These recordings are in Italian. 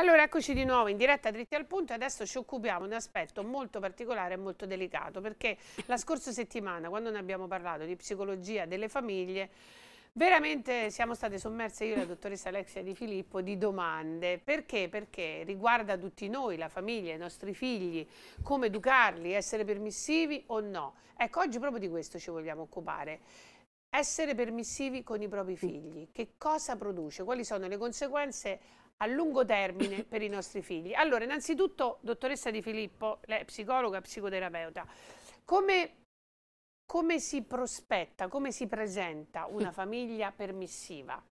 Allora, eccoci di nuovo in diretta dritti al punto e adesso ci occupiamo di un aspetto molto particolare e molto delicato perché la scorsa settimana quando ne abbiamo parlato di psicologia delle famiglie veramente siamo state sommerse io e la dottoressa Alexia Di Filippo di domande perché? perché riguarda tutti noi, la famiglia, i nostri figli come educarli, essere permissivi o no ecco oggi proprio di questo ci vogliamo occupare essere permissivi con i propri figli che cosa produce? quali sono le conseguenze a lungo termine per i nostri figli. Allora, innanzitutto, dottoressa Di Filippo, lei è psicologa, psicoterapeuta, come, come si prospetta, come si presenta una famiglia permissiva?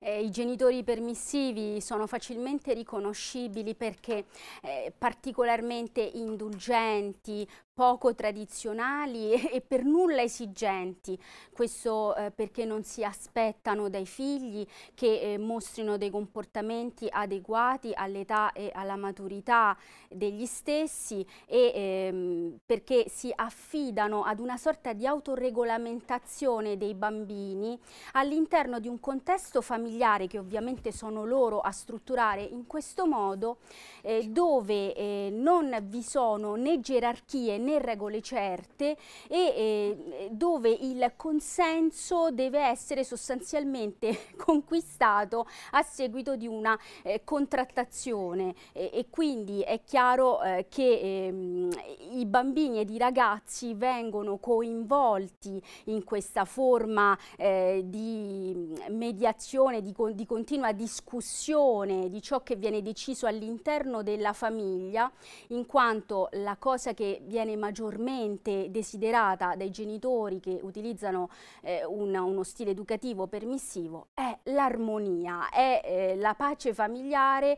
Eh, i genitori permissivi sono facilmente riconoscibili perché eh, particolarmente indulgenti, poco tradizionali e, per nulla esigenti, questo eh, perché non si aspettano dai figli che eh, mostrino dei comportamenti adeguati all'età e alla maturità degli stessi e ehm, perché si affidano ad una sorta di autoregolamentazione dei bambini all'interno di un contesto familiare che ovviamente sono loro a strutturare in questo modo eh, dove eh, non vi sono né gerarchie né né regole certe e eh, dove il consenso deve essere sostanzialmente conquistato a seguito di una eh, contrattazione e, e, quindi è chiaro eh, che ehm, i bambini ed i ragazzi vengono coinvolti in questa forma eh, di mediazione, di, con, di continua discussione di ciò che viene deciso all'interno della famiglia in quanto la cosa che viene viene maggiormente desiderata dai genitori che utilizzano eh, una, uno stile educativo permissivo è l'armonia, è eh, la pace familiare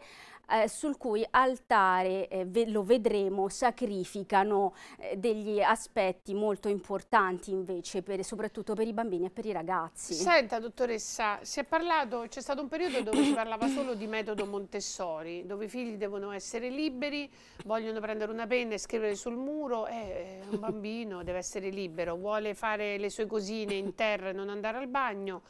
eh, sul cui altare, eh, ve lo vedremo, sacrificano eh, degli aspetti molto importanti invece, per, soprattutto per i bambini e per i ragazzi. Senta dottoressa, si è parlato, c'è stato un periodo dove si parlava solo di metodo Montessori, dove i figli devono essere liberi, vogliono prendere una penna e scrivere sul muro, eh, un bambino deve essere libero, vuole fare le sue cosine in terra e non andare al bagno,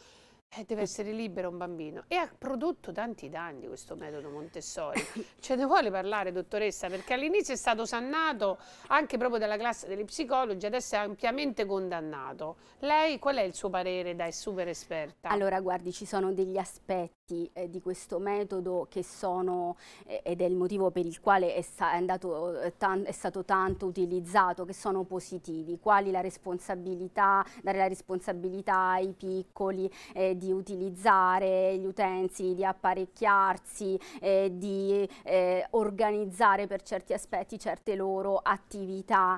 eh, deve essere libero un bambino e ha prodotto tanti danni questo metodo Montessori. Ce ne vuole parlare, dottoressa, perché all'inizio è stato sannato anche proprio dalla classe degli psicologi, adesso è ampiamente condannato. Lei qual è il suo parere da super esperta? Allora, guardi, ci sono degli aspetti eh, di questo metodo che sono, eh, ed è il motivo per il quale è, sta, è, andato, eh, è, stato tanto utilizzato, che sono positivi, quali la responsabilità, dare la responsabilità ai piccoli eh, di utilizzare gli utensili, di apparecchiarsi, eh, di eh, organizzare per certi aspetti certe loro attività,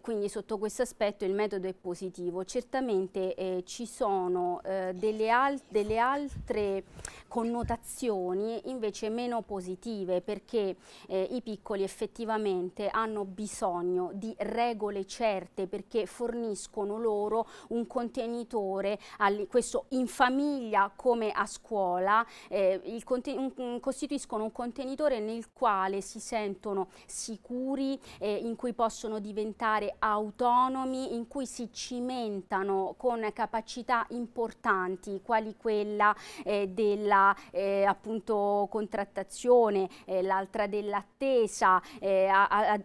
quindi sotto questo aspetto il metodo è positivo. Certamente ci sono delle, al delle altre connotazioni invece meno positive perché eh, i piccoli effettivamente hanno bisogno di regole certe perché forniscono loro un contenitore, all, questo in famiglia come a scuola, eh, un, un, costituiscono un contenitore nel quale si sentono sicuri, eh, in cui possono diventare autonomi, in cui si cimentano con capacità importanti quali quella eh, della della eh, appunto contrattazione, eh, l'altra dell'attesa, eh,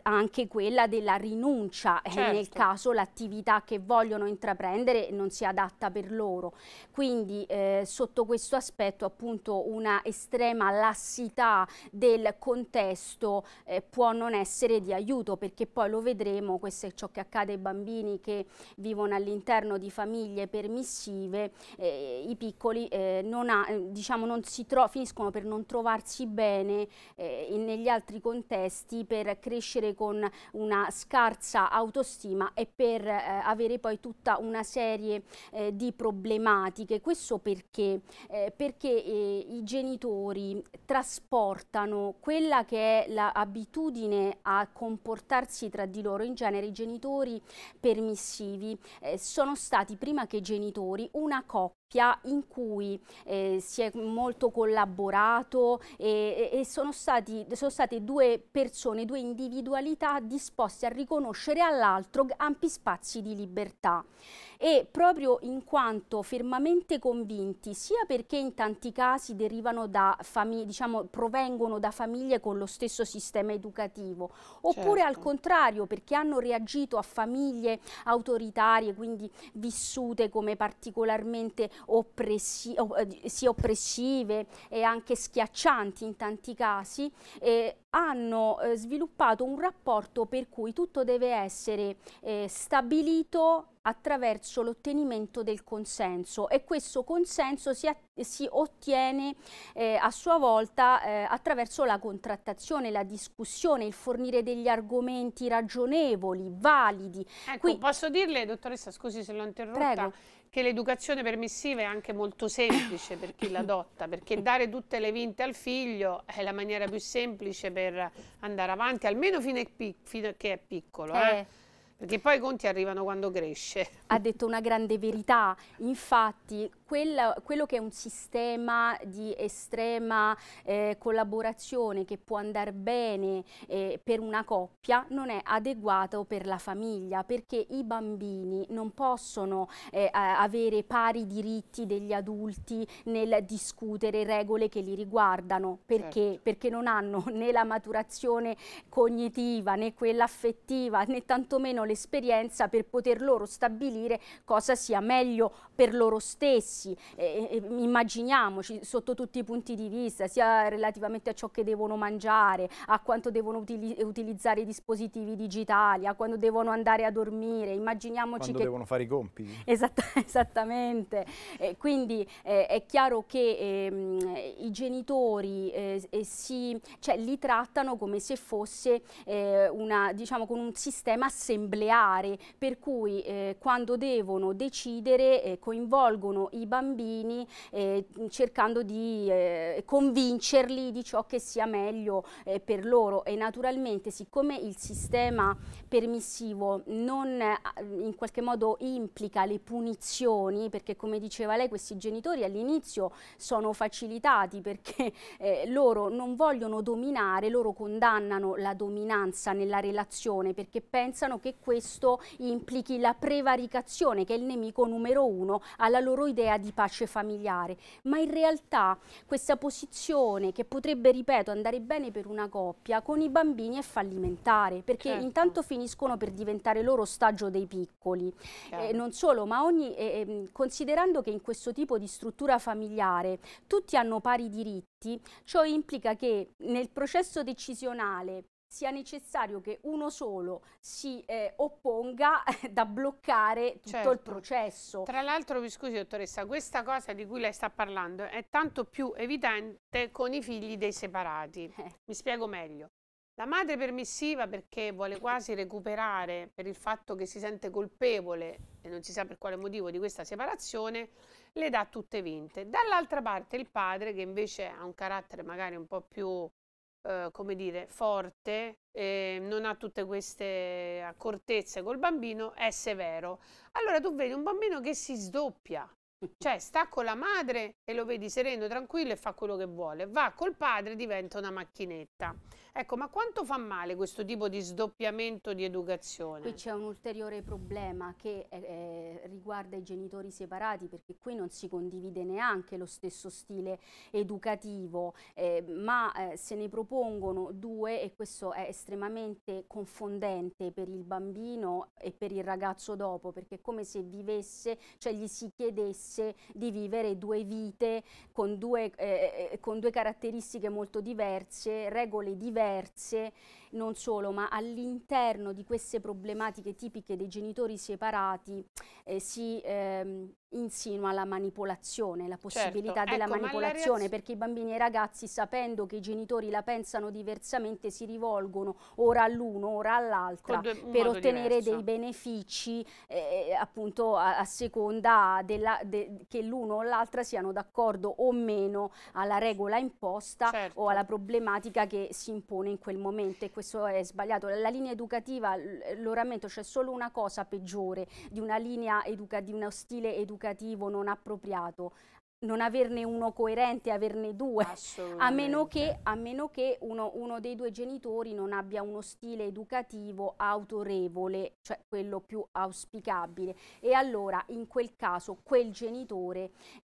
anche quella della rinuncia eh, certo. nel caso l'attività che vogliono intraprendere non sia adatta per loro. Quindi eh, sotto questo aspetto appunto una estrema lassità del contesto eh, può non essere di aiuto perché poi lo vedremo, questo è ciò che accade ai bambini che vivono all'interno di famiglie permissive, i piccoli non ha, diciamo diciamo, finiscono per non trovarsi bene eh, negli altri contesti, per crescere con una scarsa autostima e per eh, avere poi tutta una serie eh, di problematiche. Questo perché? Eh, perché eh, i genitori trasportano quella che è l'abitudine a comportarsi tra di loro. In genere i genitori permissivi eh, sono stati prima che genitori una coppia in cui eh, si è molto collaborato e, e sono, stati, sono, state due persone, due individualità disposte a riconoscere all'altro ampi spazi di libertà e proprio in quanto fermamente convinti sia perché in tanti casi derivano da famiglie, diciamo, provengono da famiglie con lo stesso sistema educativo, oppure certo. al contrario perché hanno reagito a famiglie autoritarie, quindi vissute come particolarmente oppressi eh, sì, oppressive e anche schiaccianti in tanti casi, eh, hanno eh, sviluppato un rapporto per cui tutto deve essere eh, stabilito attraverso l'ottenimento del consenso e questo consenso si, si ottiene eh, a sua volta eh, attraverso la contrattazione, la discussione, il fornire degli argomenti ragionevoli, validi. Ecco, Qui... posso dirle, dottoressa, scusi se l'ho interrotta, Prego. che l'educazione permissiva è anche molto semplice per chi l'adotta, perché dare tutte le vinte al figlio è la maniera più semplice per andare avanti, almeno fino a, fino a che è piccolo. Eh. eh. Perché poi i conti arrivano quando cresce. Ha detto una grande verità, infatti quel, quello che è un sistema di estrema eh, collaborazione che può andare bene eh, per una coppia non è adeguato per la famiglia perché i bambini non possono eh, avere pari diritti degli adulti nel discutere regole che li riguardano perché? Certo. perché non hanno né la maturazione cognitiva né quella affettiva né tantomeno le l'esperienza per poter loro stabilire cosa sia meglio per loro stessi. Eh, immaginiamoci sotto tutti i punti di vista, sia relativamente a ciò che devono mangiare, a quanto devono utili utilizzare i dispositivi digitali, a quando devono andare a dormire, immaginiamoci quando che... devono fare i compiti. Esatt esattamente, eh, quindi eh, è chiaro che mh, ehm, i genitori eh, eh, si, cioè, li trattano come se fosse eh, una, diciamo, con un sistema assemblato delle aree per cui eh, quando devono decidere eh, coinvolgono i bambini eh, cercando di eh, convincerli di ciò che sia meglio eh, per loro e naturalmente siccome il sistema permissivo non eh, in qualche modo implica le punizioni perché come diceva lei questi genitori all'inizio sono facilitati perché loro non vogliono dominare, loro condannano la dominanza nella relazione perché pensano che questo questo implichi la prevaricazione che è il nemico numero uno alla loro idea di pace familiare. Ma in realtà questa posizione che potrebbe, ripeto, andare bene per una coppia, con i bambini è fallimentare, perché certo. intanto finiscono per diventare loro ostaggio dei piccoli. Certo. Eh, non solo, ma ogni, eh, ehm, considerando che in questo tipo di struttura familiare tutti hanno pari diritti, ciò implica che nel processo decisionale sia necessario che uno solo si eh, opponga da bloccare tutto certo. il processo. Tra l'altro, mi scusi dottoressa, questa cosa di cui lei sta parlando è tanto più evidente con i figli dei separati. Eh. Mi spiego meglio. La madre permissiva perché vuole quasi recuperare per il fatto che si sente colpevole e non si sa per quale motivo di questa separazione, le dà tutte vinte. Dall'altra parte il padre che invece ha un carattere magari un po' più eh, come dire, forte, eh, non ha tutte queste accortezze col bambino, è severo. Allora tu vedi un bambino che si sdoppia, cioè sta con la madre e lo vedi sereno, tranquillo e fa quello che vuole, va col padre e diventa una macchinetta. Ecco, ma quanto fa male questo tipo di sdoppiamento di educazione? Qui c'è un ulteriore problema che eh, eh, riguarda i genitori separati, perché qui non si condivide neanche lo stesso stile educativo, eh, ma eh, se ne propongono due e questo è estremamente confondente per il bambino e per il ragazzo dopo, perché è come se vivesse, cioè gli si chiedesse di vivere due vite con due, eh, eh, con due caratteristiche molto diverse, regole diverse diverse, non solo, ma all'interno di queste problematiche tipiche dei genitori separati eh, si ehm, insinua la manipolazione, la possibilità certo. della ecco, manipolazione, perché i bambini e i ragazzi, sapendo che i genitori la pensano diversamente, si rivolgono ora all'uno, ora all'altra, per ottenere diverso. dei benefici eh, appunto a, a seconda della, de, che l'uno o l'altra siano d'accordo o meno alla regola imposta certo. o alla problematica che si impone in quel momento e questo è sbagliato. La linea educativa, lo rammento, c'è solo una cosa peggiore di una linea educa, di uno stile educativo educativo non appropriato non averne uno coerente, averne due, a meno che, a meno che uno, uno, dei due genitori non abbia uno stile educativo autorevole, cioè quello più auspicabile. E allora in quel caso quel genitore,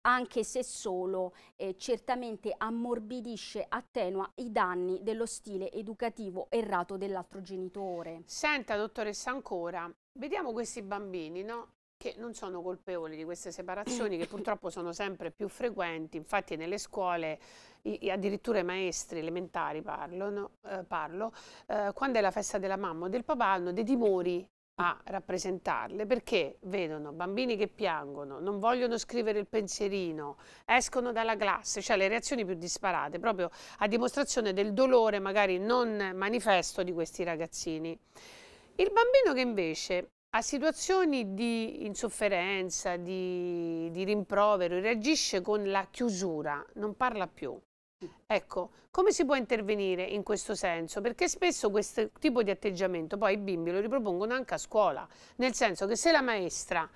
anche se solo, eh, certamente ammorbidisce, attenua i danni dello stile educativo errato dell'altro genitore. Senta, dottoressa, ancora, vediamo questi bambini, no? che non sono colpevoli di queste separazioni che purtroppo sono sempre più frequenti, infatti nelle scuole i, addirittura i maestri elementari parlano, eh, parlo, eh, quando è la festa della mamma o del papà hanno dei timori a rappresentarle perché vedono bambini che piangono, non vogliono scrivere il pensierino, escono dalla classe, cioè le reazioni più disparate, proprio a dimostrazione del dolore magari non manifesto di questi ragazzini. Il bambino che invece a situazioni di insofferenza, di, di, rimprovero, reagisce con la chiusura, non parla più. Ecco, come si può intervenire in questo senso? Perché spesso questo tipo di atteggiamento poi i bimbi lo ripropongono anche a scuola, nel senso che se la maestra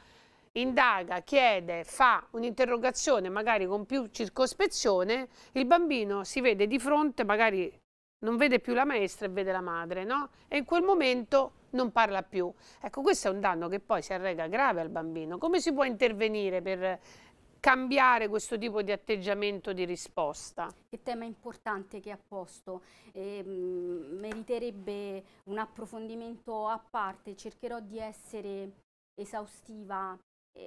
indaga, chiede, fa un'interrogazione magari con più circospezione, il bambino si vede di fronte magari non vede più la maestra e vede la madre, no? E in quel momento non parla più. Ecco, questo è un danno che poi si arrega grave al bambino. Come si può intervenire per cambiare questo tipo di atteggiamento di risposta? Che tema importante che ha posto, eh, meriterebbe un approfondimento a parte, cercherò di essere esaustiva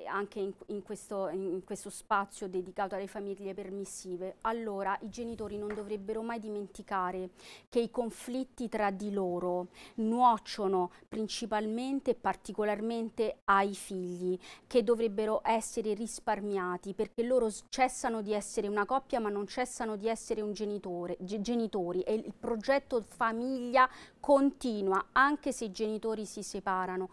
anche in, in, questo, in, questo, spazio dedicato alle famiglie permissive, allora i genitori non dovrebbero mai dimenticare che i conflitti tra di loro nuociono principalmente e particolarmente ai figli, che dovrebbero essere risparmiati perché loro cessano di essere una coppia ma non cessano di essere un genitore, genitori e il progetto famiglia continua anche se i genitori si separano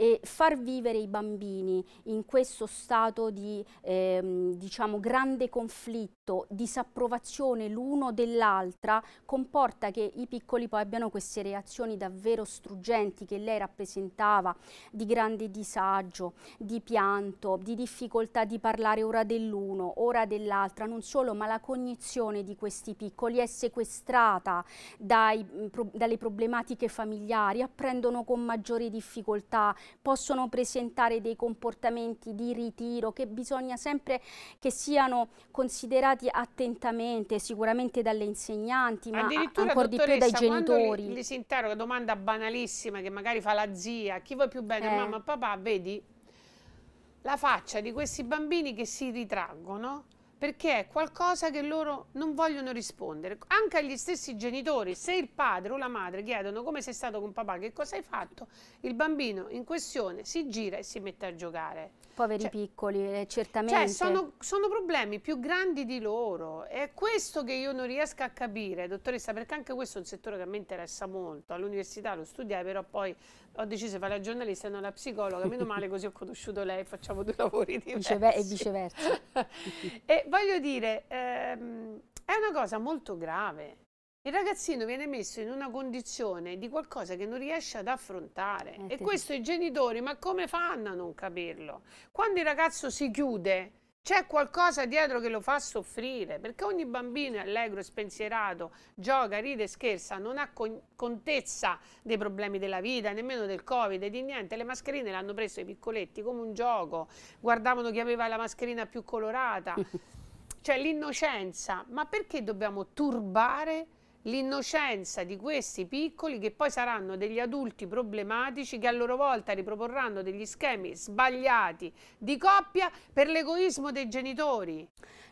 e far vivere i bambini in questo stato di ehm, diciamo, grande conflitto disapprovazione l'uno dell'altra comporta che i piccoli poi abbiano queste reazioni davvero struggenti che lei rappresentava di grande disagio, di pianto, di difficoltà di parlare ora dell'uno, ora dell'altra, non solo ma la cognizione di questi piccoli è sequestrata dai, mm, pro, dalle problematiche familiari, apprendono con maggiori difficoltà, possono presentare dei comportamenti di ritiro che bisogna sempre che siano considerati guardati attentamente sicuramente dalle insegnanti ma ancora di più dai genitori. Gli, gli si interroga, domanda banalissima che magari fa la zia, chi vuoi più bene, eh. mamma o papà, vedi la faccia di questi bambini che si ritraggono perché è qualcosa che loro non vogliono rispondere. Anche agli stessi genitori, se il padre o la madre chiedono come sei stato con papà, che cosa hai fatto, il bambino in questione si gira e si mette a giocare. Poveri cioè, piccoli, eh, cioè, certamente. Cioè, sono, sono, problemi più grandi di loro. È questo che io non riesco a capire, dottoressa, perché anche questo è un settore che a me interessa molto. All'università lo studiai, però poi ho deciso di fare la giornalista e non la psicologa, meno male così ho conosciuto lei, facciamo due lavori diversi. e viceversa. e voglio dire, ehm, è una cosa molto grave. Il ragazzino viene messo in una condizione di qualcosa che non riesce ad affrontare eh, e questo i genitori, ma come fanno a non capirlo? Quando il ragazzo si chiude c'è qualcosa dietro che lo fa soffrire, perché ogni bambino è allegro, spensierato, gioca, ride, scherza, non ha con contezza dei problemi della vita, nemmeno del Covid, di niente. Le mascherine l'hanno preso i piccoletti come un gioco, guardavano chi aveva la mascherina più colorata. C'è cioè, l'innocenza, ma perché dobbiamo turbare l'innocenza di questi piccoli che poi saranno degli adulti problematici che a loro volta riproporranno degli schemi sbagliati di coppia per l'egoismo dei genitori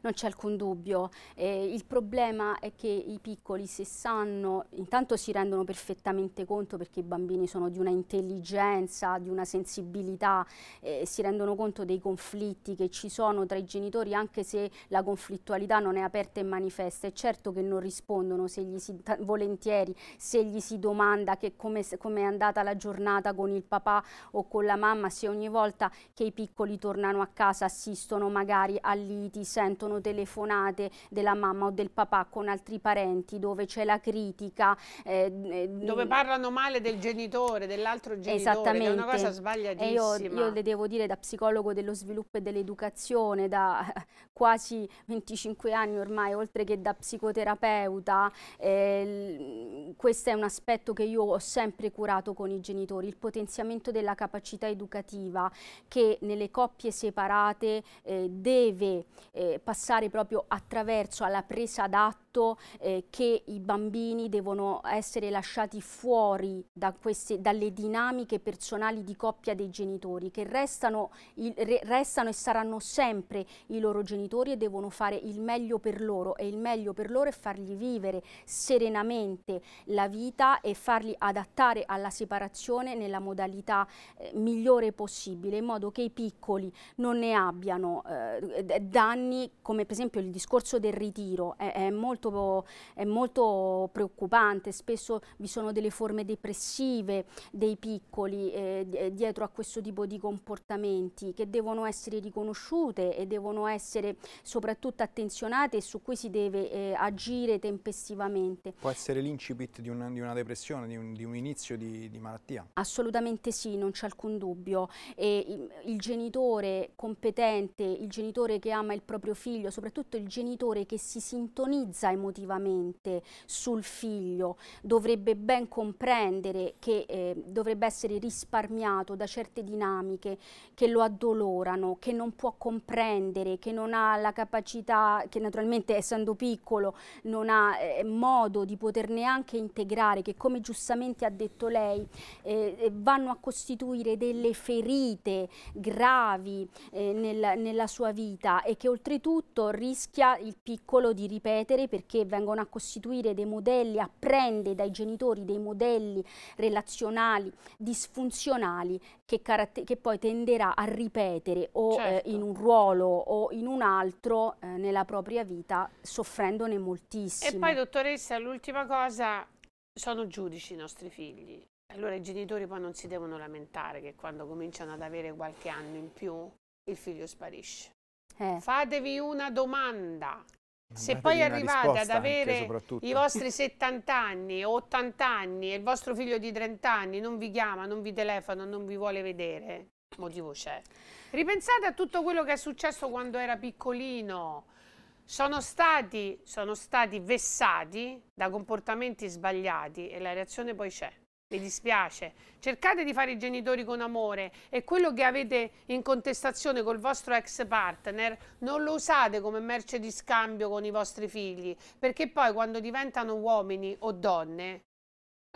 non c'è alcun dubbio. Eh, il problema è che i piccoli se sanno, intanto si rendono perfettamente conto perché i bambini sono di una intelligenza, di una sensibilità, eh, si rendono conto dei conflitti che ci sono tra i genitori anche se la conflittualità non è aperta e manifesta. È certo che non rispondono se gli si, volentieri, se gli si domanda che come, come è andata la giornata con il papà o con la mamma, se ogni volta che i piccoli tornano a casa assistono magari a liti, sentono sono telefonate della mamma o del papà con altri parenti dove c'è la critica. Eh, eh dove mm. parlano male del genitore, dell'altro genitore, Esattamente. è una cosa sbagliatissima. Io, io, le devo dire da psicologo dello sviluppo e dell'educazione da quasi 25 anni ormai, oltre che da psicoterapeuta, eh, questo è un aspetto che io ho sempre curato con i genitori, il potenziamento della capacità educativa che nelle coppie separate eh, deve eh, passare passare proprio attraverso alla presa d'atto detto eh, che i bambini devono essere lasciati fuori da queste, dalle dinamiche personali di coppia dei genitori, che restano, il, re, restano e saranno sempre i loro genitori e devono fare il meglio per loro e il meglio per loro è fargli vivere serenamente la vita e farli adattare alla separazione nella modalità eh, migliore possibile, in modo che i piccoli non ne abbiano eh, danni, come per esempio il discorso del ritiro è, è molto molto, è molto preoccupante, spesso vi sono delle forme depressive dei piccoli eh, eh, dietro a questo tipo di comportamenti che devono essere riconosciute e devono essere soprattutto attenzionate e su cui si deve eh, agire tempestivamente. Può essere l'incipit di, un, di, una depressione, di un, di un inizio di, di, malattia? Assolutamente sì, non c'è alcun dubbio. E, il, genitore competente, il genitore che ama il proprio figlio, soprattutto il genitore che si sintonizza emotivamente sul figlio dovrebbe ben comprendere che eh, dovrebbe essere risparmiato da certe dinamiche che lo addolorano, che non può comprendere, che non ha la capacità, che naturalmente essendo piccolo non ha eh, modo di poter neanche integrare, che come giustamente ha detto lei eh, eh vanno a costituire delle ferite gravi eh, nel, nella sua vita e che oltretutto rischia il piccolo di ripetere perché vengono a costituire dei modelli, apprende dai genitori dei modelli relazionali disfunzionali che, che poi tenderà a ripetere o eh, certo. eh, in un ruolo o in un altro eh, nella propria vita soffrendone moltissimo. E poi dottoressa, l'ultima cosa, sono giudici i nostri figli. Allora i genitori poi non si devono lamentare che quando cominciano ad avere qualche anno in più il figlio sparisce. Eh. Fatevi una domanda, se poi arrivate ad avere i vostri 70 anni, 80 anni e il vostro figlio di 30 anni non vi chiama, non vi telefona, non vi vuole vedere, motivo c'è. Ripensate a tutto quello che è successo quando era piccolino. Sono stati, sono stati vessati da comportamenti sbagliati e la reazione poi c'è. Mi dispiace, cercate di fare i genitori con amore e quello che avete in contestazione col vostro ex partner non lo usate come merce di scambio con i vostri figli, perché poi quando diventano uomini o donne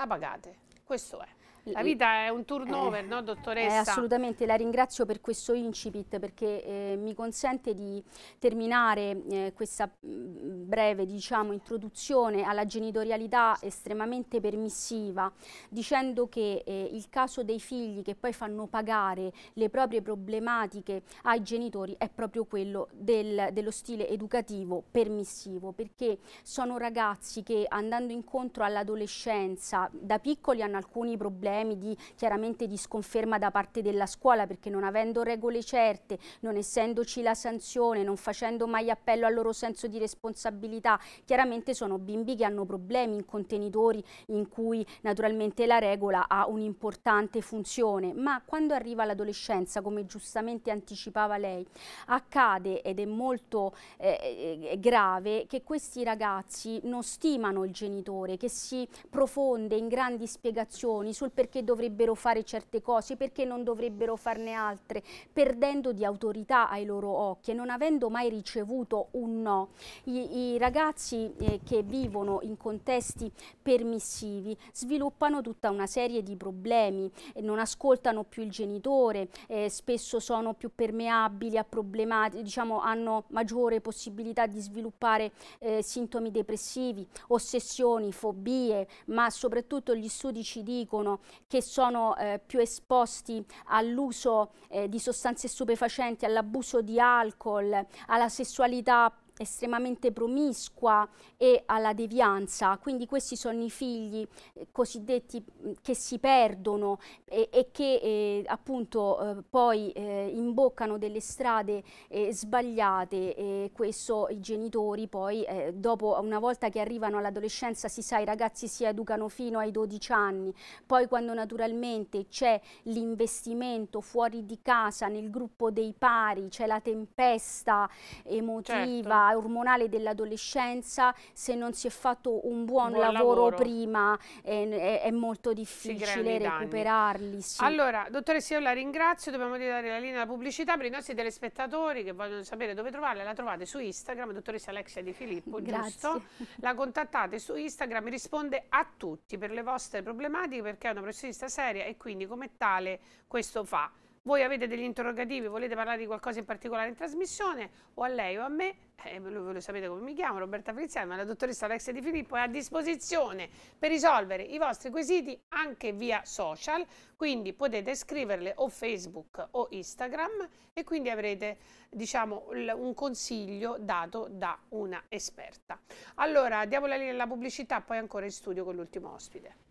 la pagate. Questo è. La vita è un turnover, eh, no eh, dottoressa? Eh, assolutamente, la ringrazio per questo incipit perché eh, mi consente di terminare eh, questa mm, breve diciamo, introduzione alla genitorialità estremamente permissiva dicendo che eh, il caso dei figli che poi fanno pagare le proprie problematiche ai genitori è proprio quello del, dello stile educativo permissivo perché sono ragazzi che andando incontro all'adolescenza da piccoli hanno alcuni problemi problemi di, chiaramente di sconferma da parte della scuola perché non avendo regole certe, non essendoci la sanzione, non facendo mai appello al loro senso di responsabilità, chiaramente sono bimbi che hanno problemi in contenitori in cui naturalmente la regola ha un'importante funzione, ma quando arriva l'adolescenza, come giustamente anticipava lei, accade ed è molto eh, eh, eh grave che questi ragazzi non stimano il genitore, che si profonde in grandi spiegazioni sul perché perché dovrebbero fare certe cose, perché non dovrebbero farne altre, perdendo di autorità ai loro occhi e non avendo mai ricevuto un no. I, i ragazzi eh, che vivono in contesti permissivi sviluppano tutta una serie di problemi, eh, non ascoltano più il genitore, eh, spesso sono più permeabili a problematiche, diciamo hanno maggiore possibilità di sviluppare eh, sintomi depressivi, ossessioni, fobie, ma soprattutto gli studi ci dicono che sono eh, più esposti all'uso eh, di sostanze stupefacenti, all'abuso di alcol, alla sessualità estremamente promiscua e alla devianza, quindi questi sono i figli eh, cosiddetti mm, che si perdono e, e che eh, appunto eh, poi eh, imboccano delle strade eh, sbagliate e questo i genitori poi eh, dopo una volta che arrivano all'adolescenza si sa i ragazzi si educano fino ai 12 anni, poi quando naturalmente c'è l'investimento fuori di casa nel gruppo dei pari, c'è la tempesta emotiva, certo ormonale dell'adolescenza, se non si è fatto un buon, buon lavoro, lavoro, prima eh, è, molto difficile recuperarli. Sì. Allora, dottoressa, io la ringrazio, dobbiamo dare la linea alla pubblicità per i nostri telespettatori che vogliono sapere dove trovarla, la trovate su Instagram, dottoressa Alexia Di Filippo, giusto? La contattate su Instagram, risponde a tutti per le vostre problematiche perché è una professionista seria e quindi come tale questo fa voi avete degli interrogativi, volete parlare di qualcosa in particolare in trasmissione, o a lei o a me, eh, voi lo sapete come mi chiamo, Roberta Feliziani, ma la dottoressa Alexia Di Filippo è a disposizione per risolvere i vostri quesiti anche via social, quindi potete scriverle o Facebook o Instagram e quindi avrete diciamo, un consiglio dato da una esperta. Allora, diamo la linea alla pubblicità, poi ancora in studio con l'ultimo ospite.